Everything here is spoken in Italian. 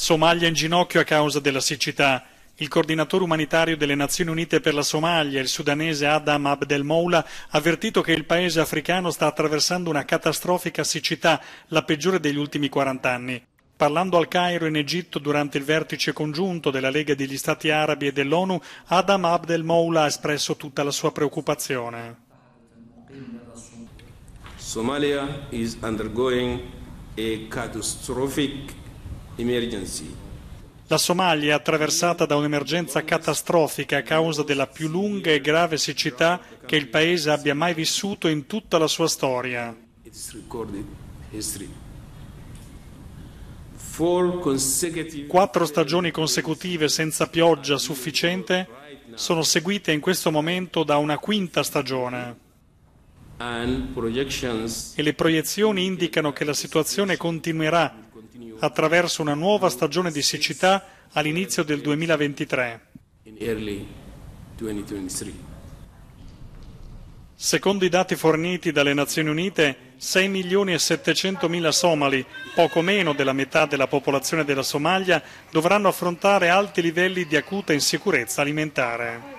Somalia in ginocchio a causa della siccità. Il coordinatore umanitario delle Nazioni Unite per la Somalia, il sudanese Adam Abdel Moula, ha avvertito che il paese africano sta attraversando una catastrofica siccità, la peggiore degli ultimi 40 anni. Parlando al Cairo in Egitto durante il vertice congiunto della Lega degli Stati Arabi e dell'ONU, Adam Abdel Moula ha espresso tutta la sua preoccupazione. Somalia is undergoing a catastrophic emergency. La Somalia è attraversata da un'emergenza catastrofica a causa della più lunga e grave siccità che il paese abbia mai vissuto in tutta la sua storia. Quattro stagioni consecutive senza pioggia sufficiente sono seguite in questo momento da una quinta stagione. E le proiezioni indicano che la situazione continuerà attraverso una nuova stagione di siccità all'inizio del 2023. Secondo i dati forniti dalle Nazioni Unite, 6 milioni e 700 mila somali, poco meno della metà della popolazione della Somalia, dovranno affrontare alti livelli di acuta insicurezza alimentare.